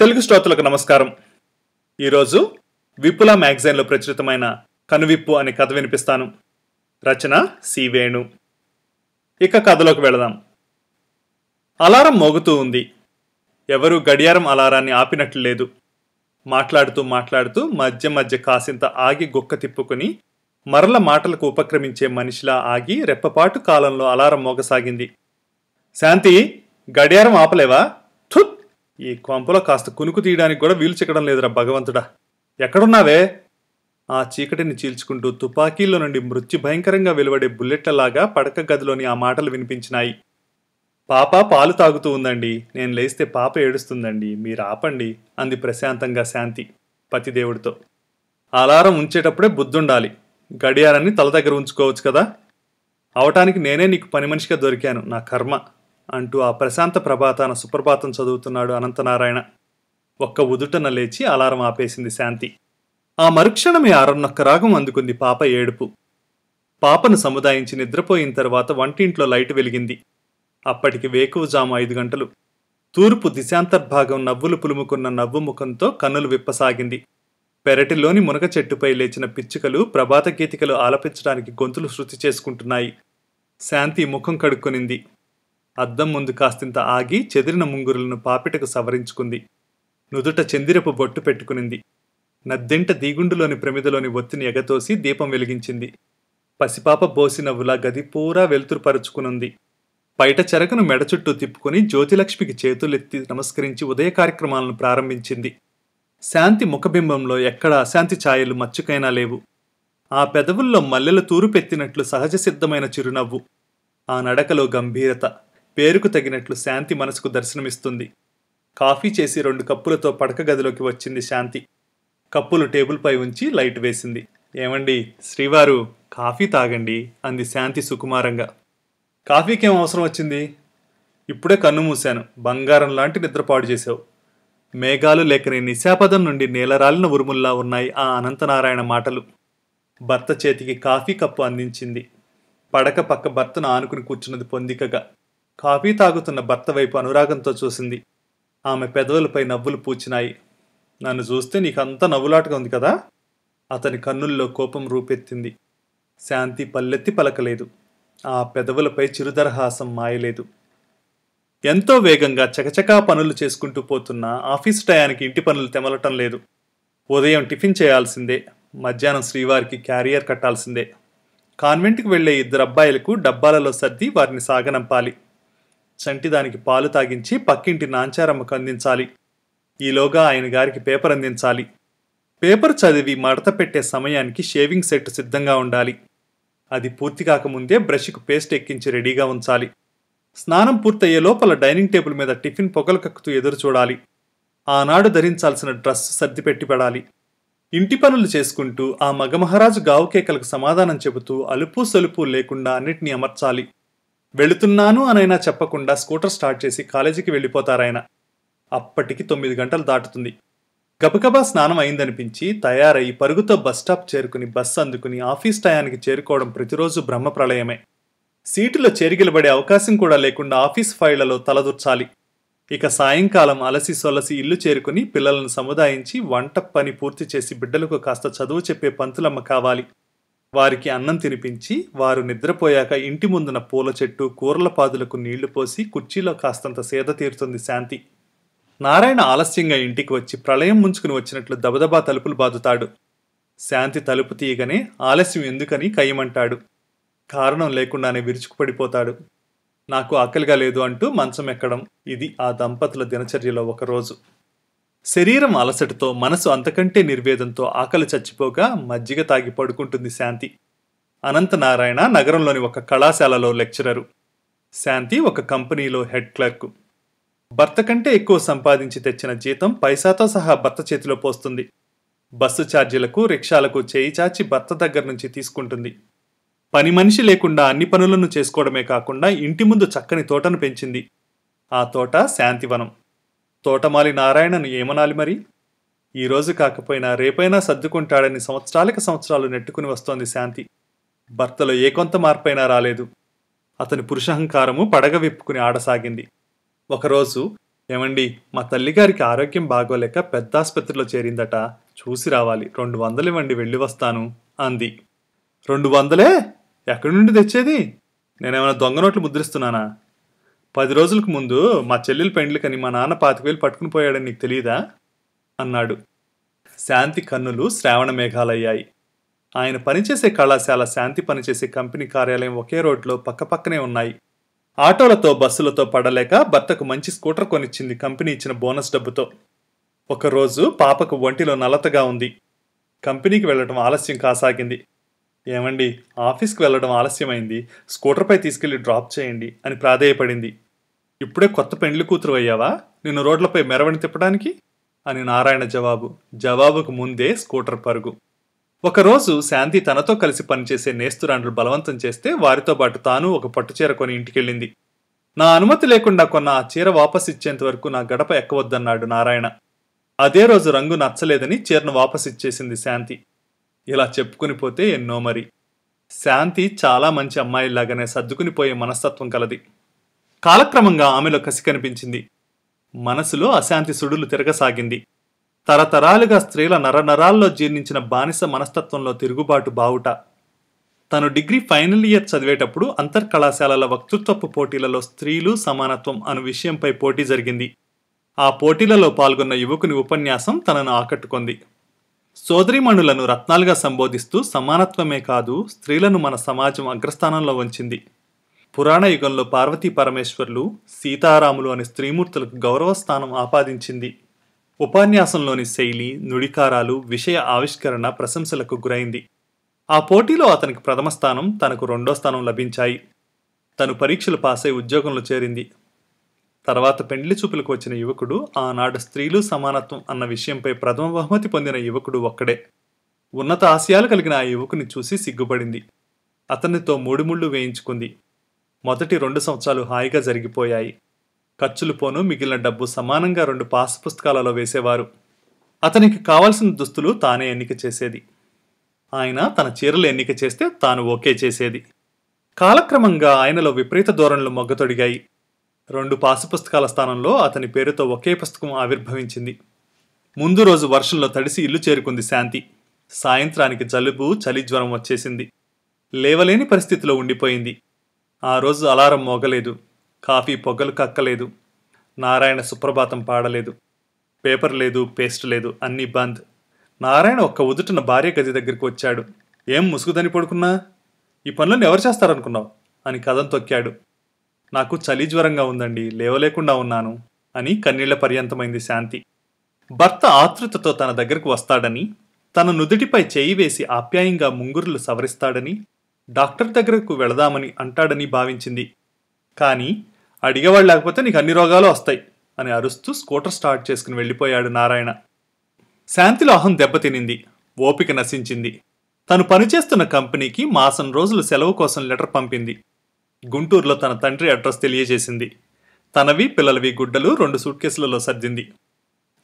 తెలుగు శ్రోతలకు నమస్కారం ఈరోజు విపుల మ్యాగజైన్లో ప్రచురితమైన కనువిప్పు అనే కథ వినిపిస్తాను రచన సి వేణు ఇక కథలోకి వెళదాం అలారం మోగుతూ ఉంది ఎవరూ గడియారం అలారాన్ని ఆపినట్లు లేదు మాట్లాడుతూ మాట్లాడుతూ మధ్య మధ్య కాసింత ఆగి గొక్క తిప్పుకుని మరల మాటలకు ఉపక్రమించే మనిషిలా ఆగి రెప్పపాటు కాలంలో అలారం మోగసాగింది శాంతి గడియారం ఆపలేవా ఈ కొంపలో కాస్త కునుకు తీయడానికి కూడా వీలు చిక్కడం లేదురా భగవంతుడా ఎక్కడున్నావే ఆ చీకటిని చీల్చుకుంటూ తుపాకీలో నుండి మృత్యు భయంకరంగా వెలువడే బుల్లెట్లలాగా పడక గదిలోని ఆ మాటలు వినిపించినాయి పాప పాలు తాగుతూ ఉందండి నేను లేస్తే పాప ఏడుస్తుందండి మీరు ఆపండి అంది ప్రశాంతంగా శాంతి పతిదేవుడితో అలారం ఉంచేటప్పుడే బుద్ధుండాలి గడియారాన్ని తల దగ్గర ఉంచుకోవచ్చు కదా అవటానికి నేనే నీకు పని మనిషిగా దొరికాను నా కర్మ అంటూ ఆ ప్రశాంత ప్రభాతాన సుప్రభాతం చదువుతున్నాడు అనంతనారాయణ ఒక్క ఉదుటన లేచి అలారం ఆపేసింది శాంతి ఆ మరుక్షణమే ఆరన్నొక్క రాగం అందుకుంది పాప ఏడుపు పాపను సముదాయించి నిద్రపోయిన తర్వాత వంటింట్లో లైట్ వెలిగింది అప్పటికి జాము ఐదు గంటలు తూర్పు దిశాంతర్భాగం నవ్వులు పులుముకున్న నవ్వు ముఖంతో కన్నులు విప్పసాగింది పెరటిలోని మునగ చెట్టుపై లేచిన పిచ్చుకలు ప్రభాత గీతికలు ఆలపించడానికి గొంతులు శృతి చేసుకుంటున్నాయి శాంతి ముఖం కడుక్కొనింది అద్దం ముందు కాస్తింత ఆగి చెదిరిన ముంగురులను పాపిటకు సవరించుకుంది నుదుట చందిరపు బొట్టు పెట్టుకునింది నద్దెంట దీగుండులోని ప్రమిదలోని ఒత్తిని ఎగతోసి దీపం వెలిగించింది పసిపాప బోసినవ్వులా గది పూరా వెలుతురుపరుచుకునుంది బయట చెరకను మెడ చుట్టూ తిప్పుకుని జ్యోతిలక్ష్మికి చేతులెత్తి నమస్కరించి ఉదయ కార్యక్రమాలను ప్రారంభించింది శాంతి ముఖబింబంలో ఎక్కడ అశాంతి ఛాయలు మచ్చుకైనా లేవు ఆ పెదవుల్లో మల్లెల తూరుపెత్తినట్లు సహజ సిద్ధమైన చిరునవ్వు ఆ నడకలో గంభీరత పేరుకు తగినట్లు శాంతి మనసుకు దర్శనమిస్తుంది కాఫీ చేసి రెండు కప్పులతో పడక గదిలోకి వచ్చింది శాంతి కప్పులు టేబుల్పై ఉంచి లైట్ వేసింది ఏమండి శ్రీవారు కాఫీ తాగండి అంది శాంతి సుకుమారంగా కాఫీకేం అవసరం వచ్చింది ఇప్పుడే కన్ను మూశాను బంగారం లాంటి నిద్రపాటు చేశావు మేఘాలు లేకని నిశాపదం నుండి నేలరాలిన ఉరుముల్లా ఉన్నాయి ఆ అనంతనారాయణ మాటలు భర్త చేతికి కాఫీ కప్పు అందించింది పడక పక్క భర్తను ఆనుకుని కూర్చున్నది పొందికగా కాఫీ తాగుతున్న భర్త వైపు అనురాగంతో చూసింది ఆమె పెదవులపై నవ్వులు పూచినాయి నన్ను చూస్తే నీకంతా నవ్వులాటగా ఉంది కదా అతని కన్నుల్లో కోపం రూపెత్తింది శాంతి పల్లెత్తి పలకలేదు ఆ పెదవులపై చిరుదరహాసం మాయలేదు ఎంతో వేగంగా చకచకా పనులు చేసుకుంటూ పోతున్న ఆఫీస్ టయానికి ఇంటి పనులు తెమలటం లేదు ఉదయం టిఫిన్ చేయాల్సిందే మధ్యాహ్నం శ్రీవారికి క్యారియర్ కట్టాల్సిందే కాన్వెంట్కి వెళ్లే ఇద్దరు అబ్బాయిలకు డబ్బాలలో సర్ది వారిని సాగనంపాలి చంటి దానికి పాలు తాగించి పక్కింటి నాంచారమ్మకు అందించాలి ఈలోగా ఆయన గారికి పేపర్ అందించాలి పేపర్ చదివి మడత పెట్టే సమయానికి షేవింగ్ సెట్ సిద్ధంగా ఉండాలి అది పూర్తి కాకముందే బ్రష్కు పేస్ట్ ఎక్కించి రెడీగా ఉంచాలి స్నానం పూర్తయ్యే లోపల డైనింగ్ టేబుల్ మీద టిఫిన్ కక్కుతూ ఎదురు చూడాలి ఆనాడు ధరించాల్సిన డ్రెస్ సర్ది పెట్టిపడాలి ఇంటి పనులు చేసుకుంటూ ఆ మగమహారాజు గావుకేకలకు సమాధానం చెబుతూ అలుపు సలుపు లేకుండా అన్నిటినీ అమర్చాలి వెళుతున్నాను అనైనా చెప్పకుండా స్కూటర్ స్టార్ట్ చేసి కాలేజీకి వెళ్ళిపోతారాయన అప్పటికి తొమ్మిది గంటలు దాటుతుంది గబగబా స్నానం అయిందనిపించి తయారై పరుగుతో బస్టాప్ చేరుకుని బస్ అందుకుని ఆఫీస్ టయానికి చేరుకోవడం ప్రతిరోజు బ్రహ్మ ప్రళయమే సీటులో చేరిగిలబడే అవకాశం కూడా లేకుండా ఆఫీస్ ఫైళ్లలో తలదూర్చాలి ఇక సాయంకాలం అలసి సొలసి ఇల్లు చేరుకుని పిల్లలను సముదాయించి వంట పని పూర్తి చేసి బిడ్డలకు కాస్త చదువు చెప్పే పంతులమ్మ కావాలి వారికి అన్నం తినిపించి వారు నిద్రపోయాక ఇంటి ముందున పూల చెట్టు కూరల పాదులకు నీళ్లు పోసి కుర్చీలో కాస్తంత సేద తీరుతుంది శాంతి నారాయణ ఆలస్యంగా ఇంటికి వచ్చి ప్రళయం ముంచుకుని వచ్చినట్లు దబదబా తలుపులు బాదుతాడు శాంతి తలుపు తీయగానే ఆలస్యం ఎందుకని కయ్యమంటాడు కారణం లేకుండానే విరుచుకుపడిపోతాడు నాకు ఆకలిగా లేదు అంటూ మంచం ఎక్కడం ఇది ఆ దంపతుల దినచర్యలో ఒకరోజు శరీరం అలసటతో మనసు అంతకంటే నిర్వేదంతో ఆకలి చచ్చిపోగా మజ్జిగ తాగి పడుకుంటుంది శాంతి అనంతనారాయణ నగరంలోని ఒక కళాశాలలో లెక్చరరు శాంతి ఒక కంపెనీలో హెడ్ క్లర్క్ భర్త కంటే ఎక్కువ సంపాదించి తెచ్చిన జీతం పైసాతో సహా భర్త చేతిలో పోస్తుంది బస్సు ఛార్జీలకు రిక్షాలకు చేయి చాచి భర్త దగ్గర నుంచి తీసుకుంటుంది పని మనిషి లేకుండా అన్ని పనులను చేసుకోవడమే కాకుండా ఇంటి ముందు చక్కని తోటను పెంచింది ఆ తోట శాంతివనం తోటమాలి నారాయణను ఏమనాలి మరి ఈరోజు కాకపోయినా రేపైనా సర్దుకుంటాడని సంవత్సరాలకి సంవత్సరాలు నెట్టుకుని వస్తోంది శాంతి భర్తలో ఏ కొంత మార్పైనా రాలేదు అతని పురుషహంకారము పడగ విప్పుకుని ఆడసాగింది ఒకరోజు ఏమండి మా తల్లిగారికి ఆరోగ్యం బాగోలేక పెద్ద ఆసుపత్రిలో చేరిందట చూసి రావాలి రెండు వందలు ఇవ్వండి వెళ్ళి వస్తాను అంది రెండు వందలే ఎక్కడి నుండి తెచ్చేది నేనేమైనా దొంగ నోట్లు ముద్రిస్తున్నానా పది రోజులకు ముందు మా చెల్లెల పెండ్లకని మా నాన్న పాతికవేలు పట్టుకుని పోయాడని నీకు తెలియదా అన్నాడు శాంతి కన్నులు శ్రావణ మేఘాలయ్యాయి ఆయన పనిచేసే కళాశాల శాంతి పనిచేసే కంపెనీ కార్యాలయం ఒకే రోడ్లో పక్కపక్కనే ఉన్నాయి ఆటోలతో బస్సులతో పడలేక భర్తకు మంచి స్కూటర్ కొనిచ్చింది కంపెనీ ఇచ్చిన బోనస్ డబ్బుతో ఒకరోజు పాపకు ఒంటిలో నలతగా ఉంది కంపెనీకి వెళ్ళడం ఆలస్యం కాసాగింది ఏమండి ఆఫీస్కి వెళ్ళడం ఆలస్యమైంది స్కూటర్పై తీసుకెళ్లి డ్రాప్ చేయండి అని ప్రాధేయపడింది ఇప్పుడే కొత్త పెండ్లి కూతురు అయ్యావా నిన్ను రోడ్లపై మెరవని తిప్పడానికి అని నారాయణ జవాబు జవాబుకు ముందే స్కూటర్ పరుగు ఒకరోజు శాంతి తనతో కలిసి పనిచేసే నేస్తురాండ్లు బలవంతం చేస్తే వారితో పాటు తాను ఒక పట్టుచీర కొని ఇంటికెళ్ళింది నా అనుమతి లేకుండా కొన్న ఆ చీర వాపస్ ఇచ్చేంత వరకు నా గడప ఎక్కవద్దన్నాడు నారాయణ అదే రోజు రంగు నచ్చలేదని చీరను వాపస్ ఇచ్చేసింది శాంతి ఇలా చెప్పుకుని పోతే ఎన్నో మరి శాంతి చాలా మంచి అమ్మాయిలాగానే సర్దుకుని పోయే మనస్తత్వం కలది కాలక్రమంగా ఆమెలో కసి కనిపించింది మనసులో అశాంతి సుడులు తిరగసాగింది తరతరాలుగా స్త్రీల నరనరాల్లో జీర్ణించిన బానిస మనస్తత్వంలో తిరుగుబాటు బావుట తను డిగ్రీ ఫైనల్ ఇయర్ చదివేటప్పుడు అంతర్ కళాశాలల వక్తృత్వపు పోటీలలో స్త్రీలు సమానత్వం అను విషయంపై పోటీ జరిగింది ఆ పోటీలలో పాల్గొన్న యువకుని ఉపన్యాసం తనను ఆకట్టుకుంది సోదరిమణులను రత్నాలుగా సంబోధిస్తూ సమానత్వమే కాదు స్త్రీలను మన సమాజం అగ్రస్థానంలో ఉంచింది పురాణ యుగంలో పార్వతీ పరమేశ్వర్లు సీతారాములు అనే స్త్రీమూర్తులకు గౌరవ స్థానం ఆపాదించింది ఉపన్యాసంలోని శైలి నుడికారాలు విషయ ఆవిష్కరణ ప్రశంసలకు గురైంది ఆ పోటీలో అతనికి ప్రథమ స్థానం తనకు రెండో స్థానం లభించాయి తను పరీక్షలు పాసై ఉద్యోగంలో చేరింది తర్వాత పెండ్లి చూపులకు వచ్చిన యువకుడు ఆనాడు స్త్రీలు సమానత్వం అన్న విషయంపై ప్రథమ బహుమతి పొందిన యువకుడు ఒక్కడే ఉన్నత ఆశయాలు కలిగిన ఆ యువకుని చూసి సిగ్గుపడింది అతనితో మూడుముళ్ళు వేయించుకుంది మొదటి రెండు సంవత్సరాలు హాయిగా జరిగిపోయాయి ఖర్చులు పోను మిగిలిన డబ్బు సమానంగా రెండు పాస్ పుస్తకాలలో వేసేవారు అతనికి కావాల్సిన దుస్తులు తానే ఎన్నిక చేసేది ఆయన తన చీరలు ఎన్నిక చేస్తే తాను ఓకే చేసేది కాలక్రమంగా ఆయనలో విపరీత ధోరణులు మొగ్గతొడిగాయి రెండు పాసు పుస్తకాల స్థానంలో అతని పేరుతో ఒకే పుస్తకం ఆవిర్భవించింది ముందు రోజు వర్షంలో తడిసి ఇల్లు చేరుకుంది శాంతి సాయంత్రానికి జలుబు చలి జ్వరం వచ్చేసింది లేవలేని పరిస్థితిలో ఉండిపోయింది ఆ రోజు అలారం మోగలేదు కాఫీ పొగలు కక్కలేదు నారాయణ సుప్రభాతం పాడలేదు పేపర్ లేదు పేస్ట్ లేదు అన్నీ బంద్ నారాయణ ఒక్క ఉదుటిన భార్య గది దగ్గరికి వచ్చాడు ఏం ముసుగుదని పడుకున్నా ఈ పనులను ఎవరు చేస్తారనుకున్నావు అని కథం తొక్కాడు నాకు చలి జ్వరంగా ఉందండి లేవలేకుండా ఉన్నాను అని కన్నీళ్ల పర్యంతమైంది శాంతి భర్త ఆతృతతో తన దగ్గరకు వస్తాడని తన నుదుటిపై చేయి వేసి ఆప్యాయంగా ముంగురులు సవరిస్తాడని డాక్టర్ దగ్గరకు వెళదామని అంటాడని భావించింది కానీ అడిగేవాడు లేకపోతే నీకు అన్ని రోగాలు వస్తాయి అని అరుస్తూ స్కూటర్ స్టార్ట్ చేసుకుని వెళ్ళిపోయాడు నారాయణ శాంతిలో అహం దెబ్బతినింది ఓపిక నశించింది తను పనిచేస్తున్న కంపెనీకి మాసం రోజులు సెలవు కోసం లెటర్ పంపింది గుంటూరులో తన తండ్రి అడ్రస్ తెలియజేసింది తనవి పిల్లలవి గుడ్డలు రెండు సూట్ కేసులలో సర్దింది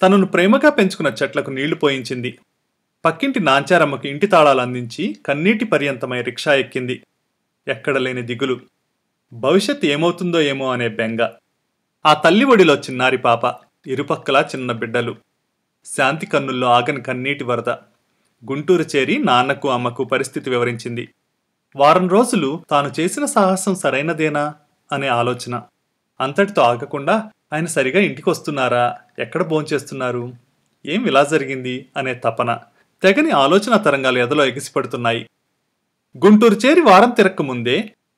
తనను ప్రేమగా పెంచుకున్న చెట్లకు నీళ్లు పోయించింది పక్కింటి నాంచారమ్మకి ఇంటి తాళాలు అందించి కన్నీటి పర్యంతమై రిక్షా ఎక్కింది ఎక్కడలేని దిగులు భవిష్యత్ ఏమవుతుందో ఏమో అనే బెంగ ఆ తల్లి ఒడిలో చిన్నారి పాప ఇరుపక్కలా చిన్న బిడ్డలు శాంతి కన్నుల్లో ఆగని కన్నీటి వరద గుంటూరు చేరి నాన్నకు అమ్మకు పరిస్థితి వివరించింది వారం రోజులు తాను చేసిన సాహసం సరైనదేనా అనే ఆలోచన అంతటితో ఆగకుండా ఆయన సరిగా ఇంటికి వస్తున్నారా ఎక్కడ భోంచేస్తున్నారు ఏం ఇలా జరిగింది అనే తపన తెగని ఆలోచన తరంగాలు ఎదలో ఎగిసిపడుతున్నాయి గుంటూరు చేరి వారం తిరక్కముందే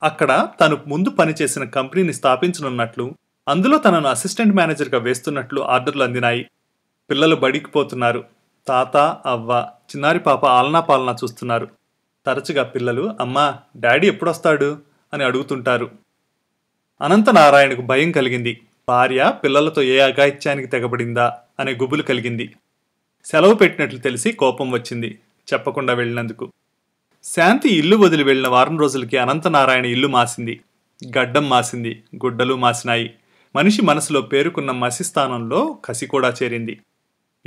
అక్కడ తను ముందు పనిచేసిన కంపెనీని స్థాపించనున్నట్లు అందులో తనను అసిస్టెంట్ మేనేజర్గా వేస్తున్నట్లు ఆర్డర్లు అందినాయి పిల్లలు బడికి పోతున్నారు తాత అవ్వ చిన్నారి పాప ఆలనా పాలనా చూస్తున్నారు తరచుగా పిల్లలు అమ్మా డాడీ ఎప్పుడొస్తాడు అని అడుగుతుంటారు అనంతనారాయణకు భయం కలిగింది భార్య పిల్లలతో ఏ అఘాయిత్యానికి తెగబడిందా అనే గుబులు కలిగింది సెలవు పెట్టినట్లు తెలిసి కోపం వచ్చింది చెప్పకుండా వెళ్ళినందుకు శాంతి ఇల్లు వదిలి వెళ్ళిన వారం రోజులకి అనంతనారాయణ ఇల్లు మాసింది గడ్డం మాసింది గుడ్డలు మాసినాయి మనిషి మనసులో పేరుకున్న మసిస్థానంలో కసి కూడా చేరింది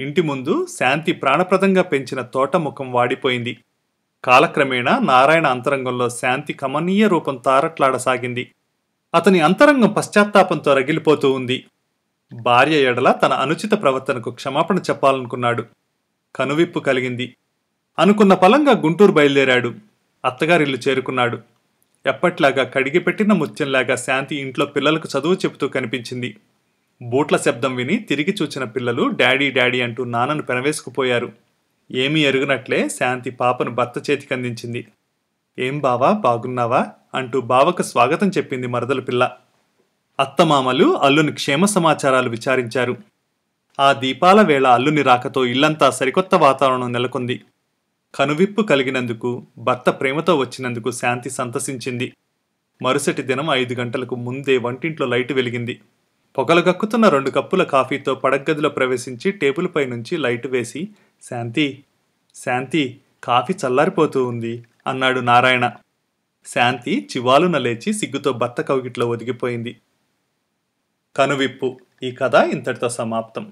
ఇంటి ముందు శాంతి ప్రాణప్రదంగా పెంచిన తోట ముఖం వాడిపోయింది కాలక్రమేణా నారాయణ అంతరంగంలో శాంతి కమనీయ రూపం తారట్లాడసాగింది అతని అంతరంగం పశ్చాత్తాపంతో రగిలిపోతూ ఉంది భార్య ఎడల తన అనుచిత ప్రవర్తనకు క్షమాపణ చెప్పాలనుకున్నాడు కనువిప్పు కలిగింది అనుకున్న పలంగా గుంటూరు బయలుదేరాడు అత్తగారిల్లు చేరుకున్నాడు ఎప్పట్లాగా కడిగిపెట్టిన ముత్యంలాగా శాంతి ఇంట్లో పిల్లలకు చదువు చెబుతూ కనిపించింది బూట్ల శబ్దం విని తిరిగి చూచిన పిల్లలు డాడీ డాడీ అంటూ నాన్నను పెనవేసుకుపోయారు ఏమీ ఎరుగునట్లే శాంతి పాపను భర్త చేతికందించింది ఏం బావా బాగున్నావా అంటూ బావకు స్వాగతం చెప్పింది మరదల పిల్ల అత్తమామలు అల్లుని క్షేమ సమాచారాలు విచారించారు ఆ దీపాల వేళ అల్లుని రాకతో ఇల్లంతా సరికొత్త వాతావరణం నెలకొంది కనువిప్పు కలిగినందుకు భర్త ప్రేమతో వచ్చినందుకు శాంతి సంతసించింది మరుసటి దినం ఐదు గంటలకు ముందే వంటింట్లో లైటు వెలిగింది పొగలు గక్కుతున్న రెండు కప్పుల కాఫీతో పడగదిలో ప్రవేశించి టేబుల్పై నుంచి లైటు వేసి శాంతి శాంతి కాఫీ చల్లారిపోతూ ఉంది అన్నాడు నారాయణ శాంతి చివాలున లేచి సిగ్గుతో భర్త కవిగిట్లో ఒదిగిపోయింది కనువిప్పు ఈ కథ ఇంతటితో సమాప్తం